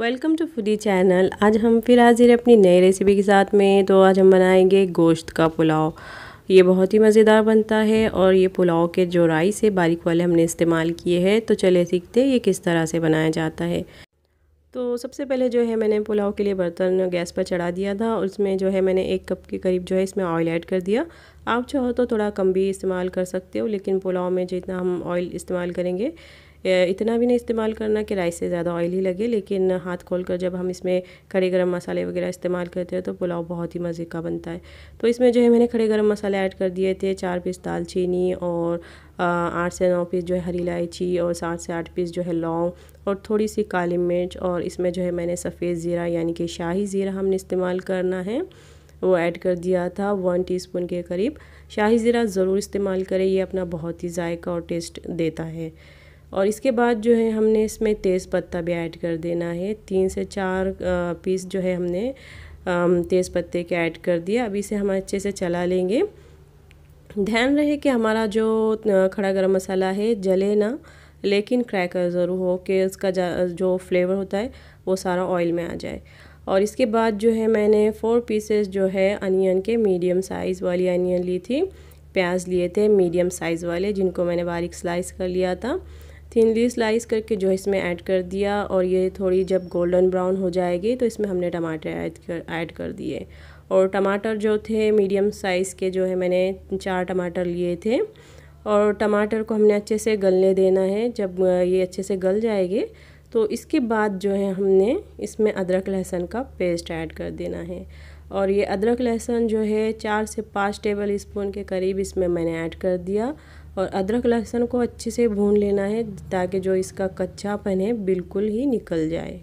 welcome to foodie channel आज हम फिर हाजिर अपनी नई रेसिपी के साथ में तो आज हम बनाएंगे गोश्त का पुलाव ये बहुत ही मज़ेदार बनता है और ये पुलाव के जो राई से बारीक वाले हमने इस्तेमाल किए हैं तो चले सीखते ये किस तरह से बनाया जाता है तो सबसे पहले जो है मैंने पुलाव के लिए बर्तन गैस पर चढ़ा दिया था और उसमें जो है मैंने एक कप के करीब जो है इसमें ऑयल ऐड कर दिया आप चाहो तो थोड़ा कम भी इस्तेमाल कर सकते हो लेकिन पुलाव में जितना हम ऑयल इस्तेमाल करेंगे इतना भी नहीं इस्तेमाल करना कि राइस से ज़्यादा ऑयली लगे लेकिन हाथ खोल कर जब हम इसमें खड़े गर्म मसाले वगैरह इस्तेमाल करते हैं तो पुलाव बहुत ही मज़े का बनता है तो इसमें जो है मैंने खड़े गर्म मसाले ऐड कर दिए थे चार पीस दालचीनी और आठ से नौ पीस जो है हरी इलायची और सात से आठ पीस जो है लौंग और थोड़ी सी काली मिर्च और इसमें जो है मैंने सफ़ेद ज़ीरा यानी कि शाही ज़ीरा हमने इस्तेमाल करना है वो ऐड कर दिया था वन टीस्पून के करीब शाही ज़ीरा ज़रूर इस्तेमाल करें ये अपना बहुत ही जायका और टेस्ट देता है और इसके बाद जो है हमने इसमें तेज़ पत्ता भी ऐड कर देना है तीन से चार पीस जो है हमने तेज़ पत्ते के ऐड कर दिया अभी इसे हम अच्छे से चला लेंगे ध्यान रहे कि हमारा जो खड़ा गरम मसाला है जले ना लेकिन क्रैकर ज़रूर हो कि उसका जो फ्लेवर होता है वो सारा ऑयल में आ जाए और इसके बाद जो है मैंने फ़ोर पीसेस जो है अनियन के मीडियम साइज़ वाली अनियन ली थी प्याज लिए थे मीडियम साइज़ वाले जिनको मैंने बारीक स्लाइस कर लिया था थिनली स्लाइस करके जो है इसमें ऐड कर दिया और ये थोड़ी जब गोल्डन ब्राउन हो जाएगी तो इसमें हमने टमाटर ऐड कर ऐड कर दिए और टमाटर जो थे मीडियम साइज़ के जो है मैंने चार टमाटर लिए थे और टमाटर को हमने अच्छे से गलने देना है जब ये अच्छे से गल जाएंगे तो इसके बाद जो है हमने इसमें अदरक लहसुन का पेस्ट ऐड कर देना है और ये अदरक लहसुन जो है चार से पाँच टेबल स्पून के करीब इसमें मैंने ऐड कर दिया और अदरक लहसुन को अच्छे से भून लेना है ताकि जो इसका कच्चापन है बिल्कुल ही निकल जाए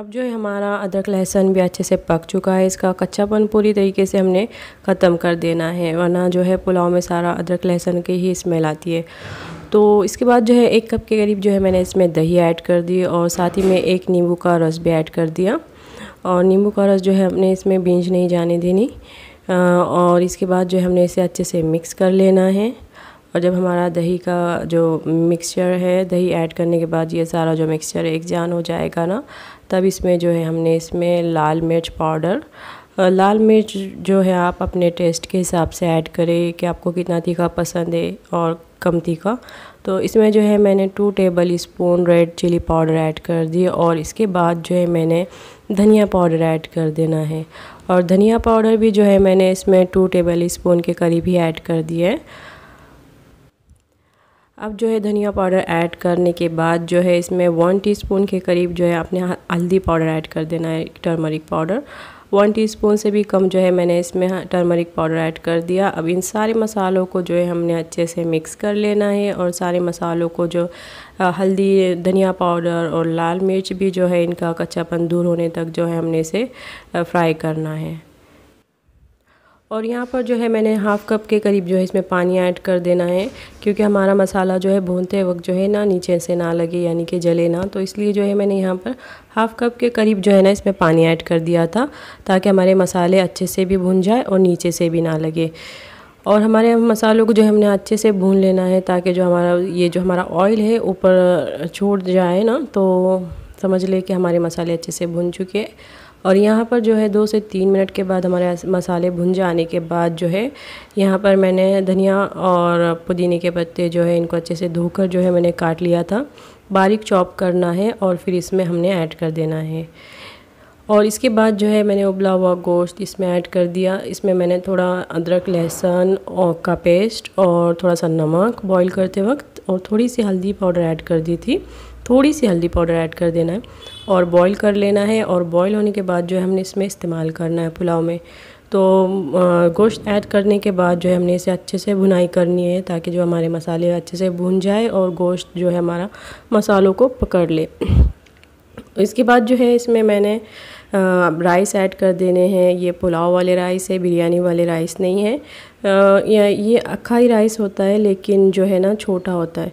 अब जो है हमारा अदरक लहसुन भी अच्छे से पक चुका है इसका कच्चापन पूरी तरीके से हमने ख़त्म कर देना है वरना जो है पुलाव में सारा अदरक लहसुन की ही स्मेल आती है तो इसके बाद जो है एक कप के करीब जो है मैंने इसमें दही ऐड कर दी और साथ ही में एक नींबू का रस भी ऐड कर दिया और नींबू का रस जो है हमने इसमें बीज नहीं जाने देनी और इसके बाद जो हमने इसे अच्छे से मिक्स कर लेना है और जब हमारा दही का जो मिक्सचर है दही ऐड करने के बाद ये सारा जो मिक्सचर एक जान हो जाएगा ना तब इसमें जो है हमने इसमें लाल मिर्च पाउडर लाल मिर्च जो है आप अपने टेस्ट के हिसाब से ऐड करें कि आपको कितना तीखा पसंद है और कम तीखा तो इसमें जो है मैंने two tablespoon red chilli powder add कर दिए और इसके बाद जो है मैंने धनिया पाउडर ऐड कर देना है और धनिया पाउडर भी जो है मैंने इसमें टू टेबल स्पून के करीब ही ऐड कर दिया है अब जो है धनिया पाउडर ऐड करने के बाद जो है इसमें वन टीस्पून के करीब जो है आपने हल्दी पाउडर ऐड कर देना है टर्मरिक पाउडर वन टीस्पून से भी कम जो है मैंने इसमें टर्मरिक पाउडर ऐड कर दिया अब इन सारे मसालों को जो है हमने अच्छे से मिक्स कर लेना है और सारे मसालों को जो हल्दी धनिया पाउडर और लाल मिर्च भी जो है इनका कच्चापन दूर होने तक जो है हमने इसे फ्राई करना है और यहाँ पर जो है मैंने हाफ़ कप के करीब जो है इसमें पानी ऐड कर देना है क्योंकि हमारा मसाला जो है भूनते वक्त जो है ना नीचे से ना लगे यानी कि जले ना तो इसलिए जो है मैंने यहाँ पर हाफ़ कप के करीब जो है ना इसमें पानी ऐड कर दिया था ताकि हमारे मसाले अच्छे से भी भून जाए और नीचे से भी ना लगे और हमारे मसालों को जो हमने अच्छे से भून लेना है ताकि जो हमारा ये जो हमारा ऑयल है ऊपर छोड़ जाए ना तो समझ ले कि हमारे मसाले अच्छे से भून चुके हैं और यहाँ पर जो है दो से तीन मिनट के बाद हमारे मसाले भुन जाने के बाद जो है यहाँ पर मैंने धनिया और पुदीने के पत्ते जो है इनको अच्छे से धोकर जो है मैंने काट लिया था बारीक चॉप करना है और फिर इसमें हमने ऐड कर देना है और इसके बाद जो है मैंने उबला हुआ गोश्त इसमें ऐड कर दिया इसमें मैंने थोड़ा अदरक लहसुन और का पेस्ट और थोड़ा सा नमक बॉईल करते वक्त और थोड़ी सी हल्दी पाउडर ऐड कर दी थी थोड़ी सी हल्दी पाउडर ऐड कर देना है और बॉईल कर लेना है और बॉईल होने के बाद जो है हमने इसमें इस्तेमाल करना है पुलाव में तो गोश्त ऐड करने के बाद जो है हमने इसे अच्छे से भुनाई करनी है ताकि जो हमारे मसाले अच्छे से भुन जाए और गोश्त जो है हमारा मसालों को पकड़ ले इसके बाद जो है इसमें मैंने राइस ऐड कर देने हैं ये पुलाव वाले राइस है बिरयानी वाले राइस नहीं है आ, ये अखाई राइस होता है लेकिन जो है ना छोटा होता है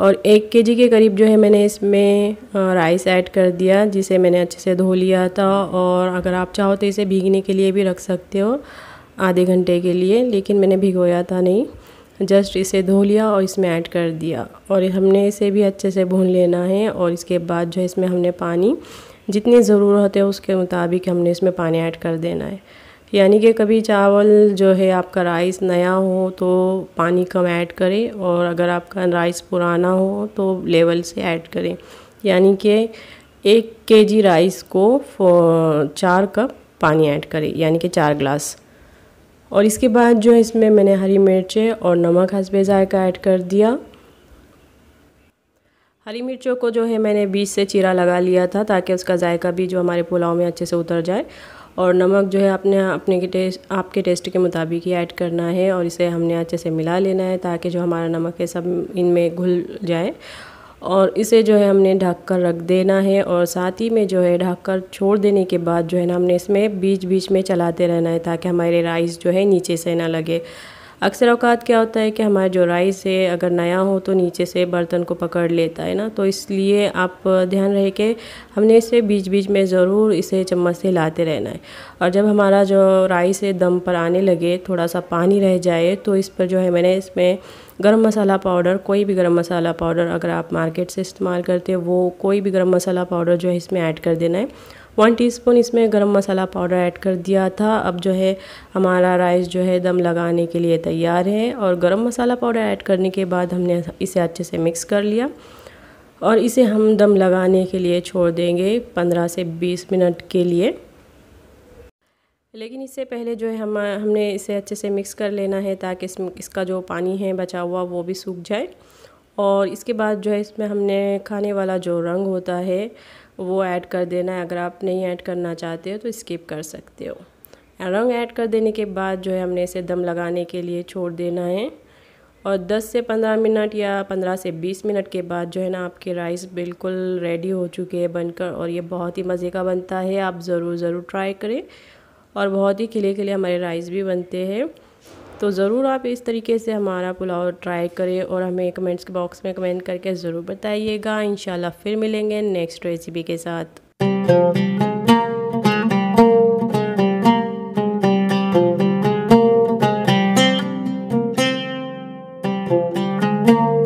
और एक के के करीब जो है मैंने इसमें राइस ऐड कर दिया जिसे मैंने अच्छे से धो लिया था और अगर आप चाहो तो इसे भीगने के लिए भी रख सकते हो आधे घंटे के लिए लेकिन मैंने भिगोया था नहीं जस्ट इसे धो लिया और इसमें ऐड कर दिया और हमने इसे भी अच्छे से भून लेना है और इसके बाद जो है इसमें हमने पानी जितनी ज़रूरत है उसके मुताबिक हमने इसमें पानी ऐड कर देना है यानी कि कभी चावल जो है आपका राइस नया हो तो पानी कम ऐड करें और अगर आपका राइस पुराना हो तो लेवल से ऐड करें यानी कि एक के जी राइस को चार कप पानी ऐड करें यानी कि चार ग्लास और इसके बाद जो इसमें मैंने हरी मिर्चें और नमक हसबे ज़ायका ऐड कर दिया हरी मिर्चों को जो है मैंने बीच से चीरा लगा लिया था ताकि उसका जायका भी जो हमारे पुलाव में अच्छे से उतर जाए और नमक जो है आपने अपने के टेस्ट आपके टेस्ट के मुताबिक ही ऐड करना है और इसे हमने अच्छे से मिला लेना है ताकि जो हमारा नमक है सब इनमें घुल जाए और इसे जो है हमने ढक कर रख देना है और साथ ही में जो है ढक कर छोड़ देने के बाद जो है ना हमने इसमें बीच बीच में चलाते रहना है ताकि हमारे राइस जो है नीचे से ना लगे अक्सर अवकात क्या होता है कि हमारे जो राइस है अगर नया हो तो नीचे से बर्तन को पकड़ लेता है ना तो इसलिए आप ध्यान रहे कि हमने इसे बीच बीच में ज़रूर इसे चम्मच से हिलाते रहना है और जब हमारा जो राइस है दम पर आने लगे थोड़ा सा पानी रह जाए तो इस पर जो है मैंने इसमें गरम मसाला पाउडर कोई भी गरम मसाला पाउडर अगर आप मार्केट से इस्तेमाल करते हैं वो कोई भी गरम मसाला पाउडर जो है इसमें ऐड कर देना है वन टीस्पून इसमें गरम मसाला पाउडर ऐड कर दिया था अब जो है हमारा राइस जो है दम लगाने के लिए तैयार है और गरम मसाला पाउडर ऐड करने के बाद हमने इसे अच्छे से मिक्स कर लिया और इसे हम दम लगाने के लिए छोड़ देंगे पंद्रह से बीस मिनट के लिए लेकिन इससे पहले जो है हम हमने इसे अच्छे से मिक्स कर लेना है ताकि इस, इसका जो पानी है बचा हुआ वो भी सूख जाए और इसके बाद जो है इसमें हमने खाने वाला जो रंग होता है वो ऐड कर देना है अगर आप नहीं ऐड करना चाहते हो तो स्किप कर सकते हो रंग ऐड कर देने के बाद जो है हमने इसे दम लगाने के लिए छोड़ देना है और 10 से 15 मिनट या 15 से 20 मिनट के बाद जो है ना आपके राइस बिल्कुल रेडी हो चुके हैं बनकर और ये बहुत ही मज़े का बनता है आप ज़रूर ज़रूर ट्राई करें और बहुत ही खिले खिले हमारे राइस भी बनते हैं तो ज़रूर आप इस तरीके से हमारा पुलाव ट्राई करें और हमें कमेंट्स के बॉक्स में कमेंट करके ज़रूर बताइएगा इन फिर मिलेंगे नेक्स्ट रेसिपी के साथ thank you